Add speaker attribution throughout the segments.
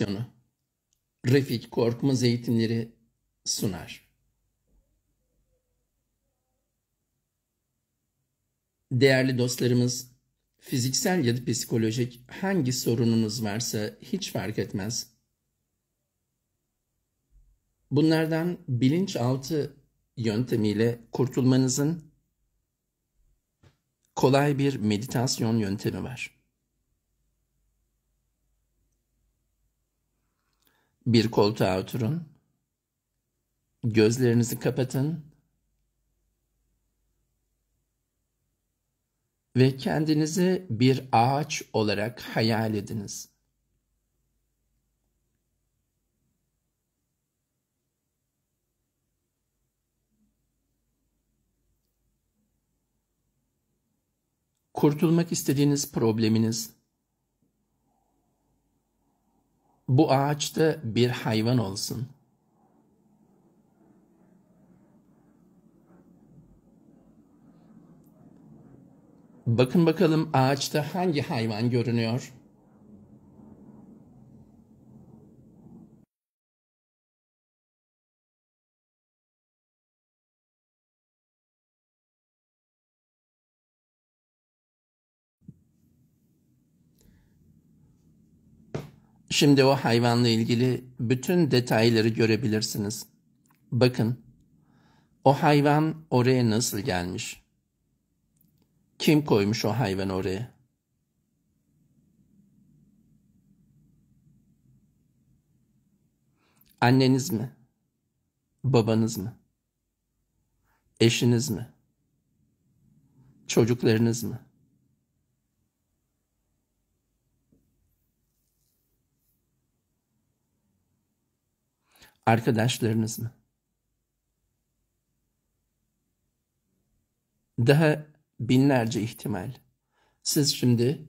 Speaker 1: Motivasyonu Refik Korkmaz Eğitimleri sunar. Değerli dostlarımız, fiziksel ya da psikolojik hangi sorununuz varsa hiç fark etmez. Bunlardan bilinçaltı yöntemiyle kurtulmanızın kolay bir meditasyon yöntemi var. Bir koltuğa oturun. Gözlerinizi kapatın. Ve kendinizi bir ağaç olarak hayal ediniz. Kurtulmak istediğiniz probleminiz Bu ağaçta bir hayvan olsun. Bakın bakalım ağaçta hangi hayvan görünüyor? Şimdi o hayvanla ilgili bütün detayları görebilirsiniz. Bakın, o hayvan oraya nasıl gelmiş? Kim koymuş o hayvan oraya? Anneniz mi? Babanız mı? Eşiniz mi? Çocuklarınız mı? Arkadaşlarınız mı? Daha binlerce ihtimal. Siz şimdi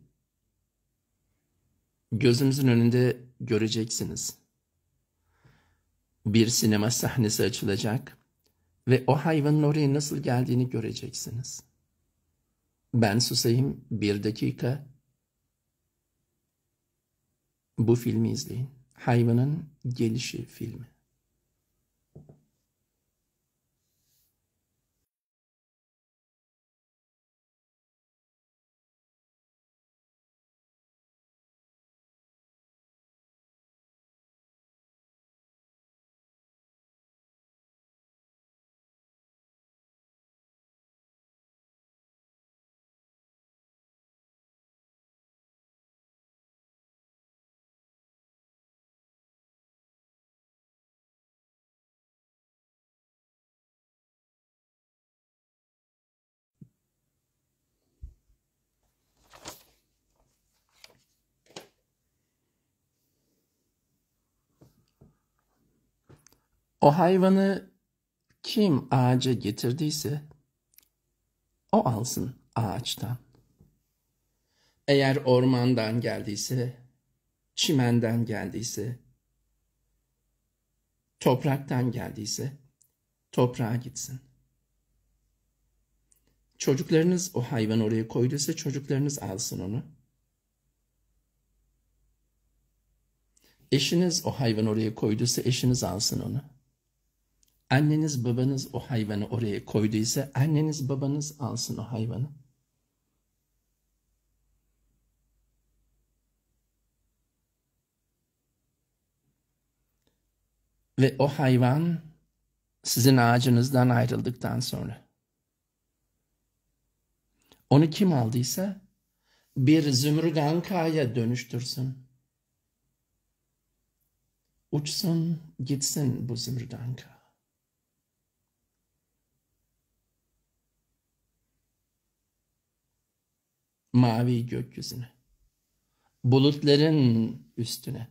Speaker 1: gözünüzün önünde göreceksiniz. Bir sinema sahnesi açılacak ve o hayvanın oraya nasıl geldiğini göreceksiniz. Ben susayım bir dakika. Bu filmi izleyin. Hayvanın gelişi filmi. O hayvanı kim ağaca getirdiyse o alsın ağaçtan. Eğer ormandan geldiyse, çimenden geldiyse, topraktan geldiyse toprağa gitsin. Çocuklarınız o hayvan oraya koyduysa çocuklarınız alsın onu. Eşiniz o hayvan oraya koyduysa eşiniz alsın onu. Anneniz babanız o hayvanı oraya koyduysa anneniz babanız alsın o hayvanı. Ve o hayvan sizin ağacınızdan ayrıldıktan sonra onu kim aldıysa bir zümrüt ankaya dönüştürsün. Uçsun gitsin bu zümrüt anka. mavi gökyüzüne, bulutların üstüne,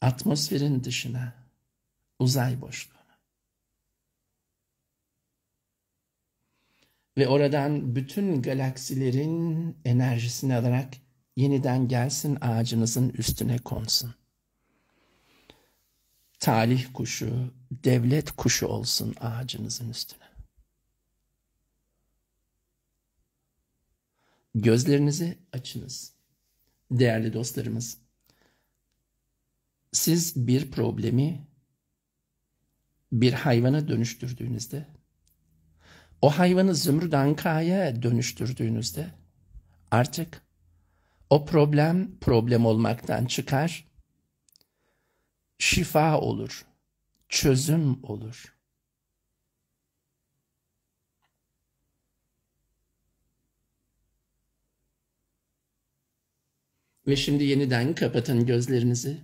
Speaker 1: atmosferin dışına, uzay boşluğuna. Ve oradan bütün galaksilerin enerjisini alarak yeniden gelsin ağacınızın üstüne konsun. Talih kuşu, devlet kuşu olsun ağacınızın üstüne. Gözlerinizi açınız. Değerli dostlarımız, siz bir problemi bir hayvana dönüştürdüğünüzde, o hayvanı zümrüt dönüştürdüğünüzde artık o problem problem olmaktan çıkar, şifa olur, çözüm olur. Ve şimdi yeniden kapatın gözlerinizi.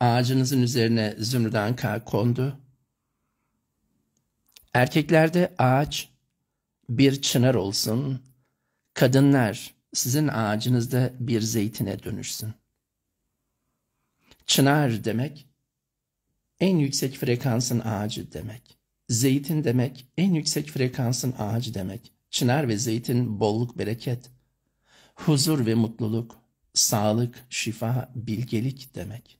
Speaker 1: Ağacınızın üzerine zümrüdan kar kondu. Erkeklerde ağaç bir çınar olsun, kadınlar sizin ağacınızda bir zeytine dönüşsün. Çınar demek en yüksek frekansın ağacı demek. Zeytin demek en yüksek frekansın ağacı demek çınar ve zeytin bolluk bereket, huzur ve mutluluk, sağlık, şifa, bilgelik demek.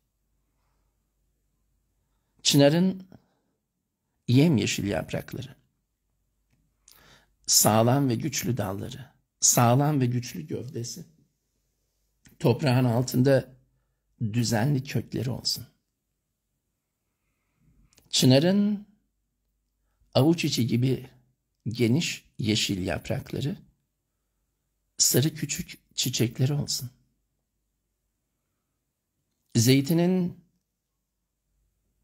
Speaker 1: Çınarın yemyeşil yaprakları, sağlam ve güçlü dalları, sağlam ve güçlü gövdesi, toprağın altında düzenli kökleri olsun. Çınarın avuç içi gibi geniş yeşil yaprakları, sarı küçük çiçekleri olsun. Zeytinin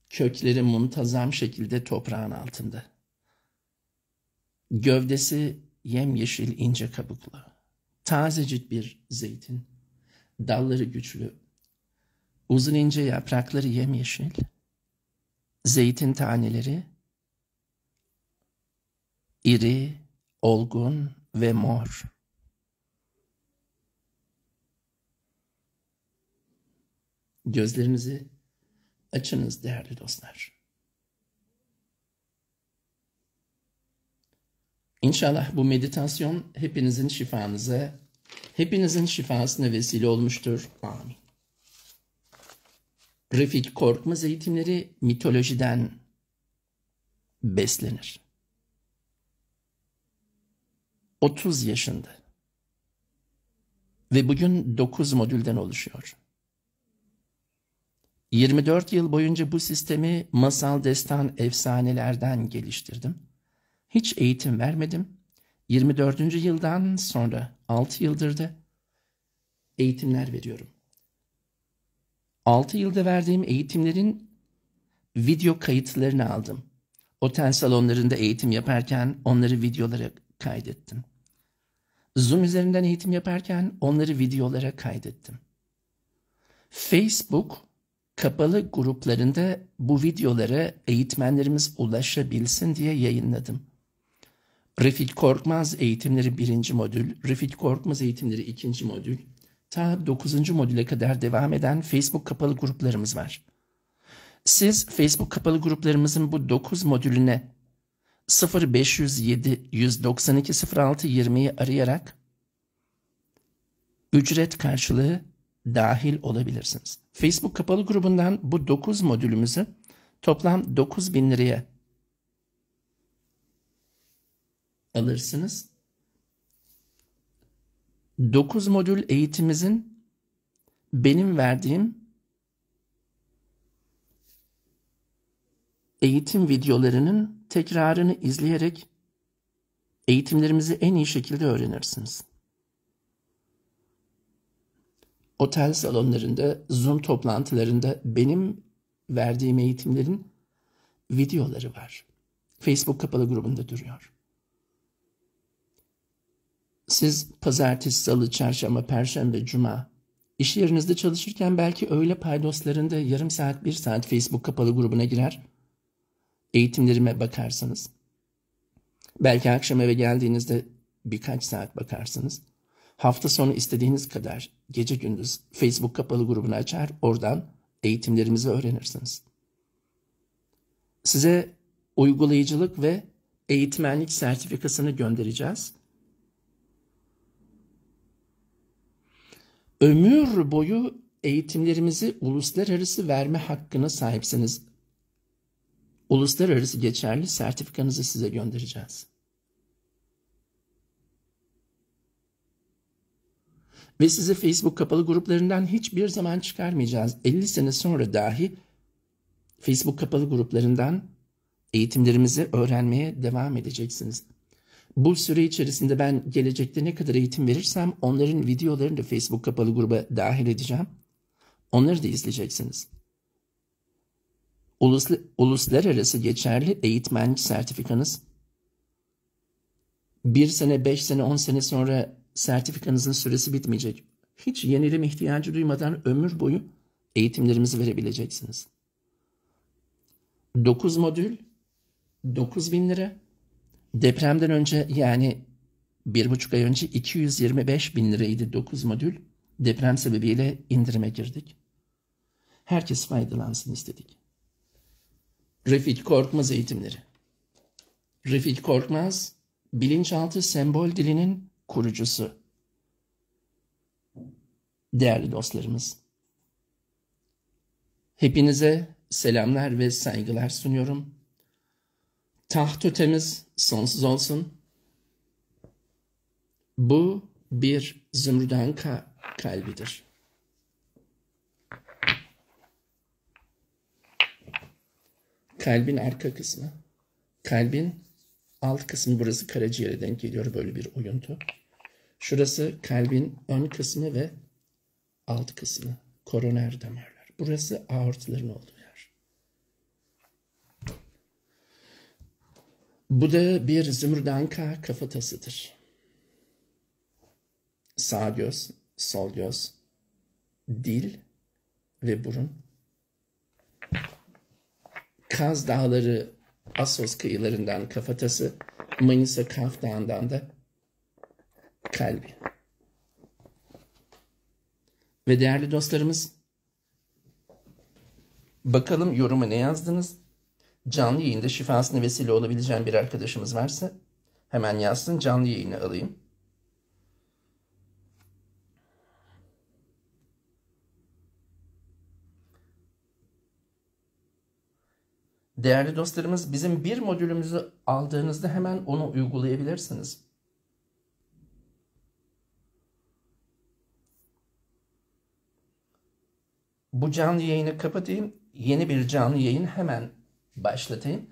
Speaker 1: kökleri muntazam şekilde toprağın altında. Gövdesi yemyeşil ince kabuklu. Tazecik bir zeytin. Dalları güçlü. Uzun ince yaprakları yemyeşil. Zeytin taneleri iri, olgun ve mor. Gözlerinizi açınız değerli dostlar. İnşallah bu meditasyon hepinizin şifanıza, hepinizin şifasına vesile olmuştur. Amin. Refik Korkmaz eğitimleri mitolojiden beslenir. 30 yaşında. Ve bugün 9 modülden oluşuyor. 24 yıl boyunca bu sistemi masal destan efsanelerden geliştirdim. Hiç eğitim vermedim. 24. yıldan sonra 6 yıldır da eğitimler veriyorum. 6 yılda verdiğim eğitimlerin video kayıtlarını aldım. Otel salonlarında eğitim yaparken onları videolara kaydettim. Zoom üzerinden eğitim yaparken onları videolara kaydettim. Facebook kapalı gruplarında bu videolara eğitmenlerimiz ulaşabilsin diye yayınladım. Refik Korkmaz eğitimleri birinci modül, Refik Korkmaz eğitimleri ikinci modül, ta dokuzuncu modüle kadar devam eden Facebook kapalı gruplarımız var. Siz Facebook kapalı gruplarımızın bu dokuz modülüne 0507 192 06 20'yi arayarak ücret karşılığı dahil olabilirsiniz. Facebook kapalı grubundan bu 9 modülümüzü toplam 9 bin liraya alırsınız. 9 modül eğitimimizin benim verdiğim eğitim videolarının tekrarını izleyerek eğitimlerimizi en iyi şekilde öğrenirsiniz. Otel salonlarında, Zoom toplantılarında benim verdiğim eğitimlerin videoları var. Facebook kapalı grubunda duruyor. Siz pazartesi, salı, çarşamba, perşembe, cuma iş yerinizde çalışırken belki öğle paydoslarında yarım saat, bir saat Facebook kapalı grubuna girer eğitimlerime bakarsınız. belki akşam eve geldiğinizde birkaç saat bakarsınız. Hafta sonu istediğiniz kadar gece gündüz Facebook kapalı grubunu açar, oradan eğitimlerimizi öğrenirsiniz. Size uygulayıcılık ve eğitmenlik sertifikasını göndereceğiz. Ömür boyu eğitimlerimizi uluslararası verme hakkına sahipsiniz uluslararası geçerli sertifikanızı size göndereceğiz. Ve sizi Facebook kapalı gruplarından hiçbir zaman çıkarmayacağız. 50 sene sonra dahi Facebook kapalı gruplarından eğitimlerimizi öğrenmeye devam edeceksiniz. Bu süre içerisinde ben gelecekte ne kadar eğitim verirsem onların videolarını da Facebook kapalı gruba dahil edeceğim. Onları da izleyeceksiniz uluslu, uluslararası geçerli eğitmenlik sertifikanız bir sene, beş sene, on sene sonra sertifikanızın süresi bitmeyecek. Hiç yenileme ihtiyacı duymadan ömür boyu eğitimlerimizi verebileceksiniz. 9 modül 9 bin lira. Depremden önce yani bir buçuk ay önce 225 bin liraydı 9 modül. Deprem sebebiyle indirime girdik. Herkes faydalansın istedik. Refik Korkmaz eğitimleri. Refik Korkmaz, bilinçaltı sembol dilinin kurucusu. Değerli dostlarımız, hepinize selamlar ve saygılar sunuyorum. Taht ötemiz sonsuz olsun. Bu bir zümrüdanka kalbidir. kalbin arka kısmı. Kalbin alt kısmı burası karaciğere denk geliyor böyle bir oyuntu. Şurası kalbin ön kısmı ve alt kısmı. Koroner damarlar. Burası aortların olduğu yer. Bu da bir zümrüdanka kafatasıdır. Sağ göz, sol göz, dil ve burun Kaz Dağları Asos kıyılarından kafatası, Manisa Kaf Dağı'ndan da kalbi. Ve değerli dostlarımız, bakalım yoruma ne yazdınız? Canlı yayında şifasına vesile olabileceğim bir arkadaşımız varsa hemen yazsın, canlı yayını alayım. Değerli dostlarımız bizim bir modülümüzü aldığınızda hemen onu uygulayabilirsiniz. Bu canlı yayını kapatayım. Yeni bir canlı yayın hemen başlatayım.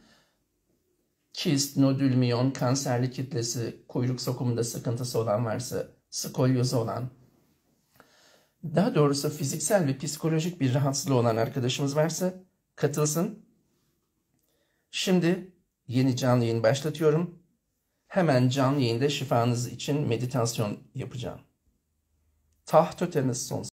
Speaker 1: Kist, nodül, miyon, kanserli kitlesi, kuyruk sokumunda sıkıntısı olan varsa, skolyozu olan, daha doğrusu fiziksel ve psikolojik bir rahatsızlığı olan arkadaşımız varsa katılsın. Şimdi yeni canlı yayın başlatıyorum. Hemen canlı yayında şifanız için meditasyon yapacağım. Taht ötemiz sonsuz.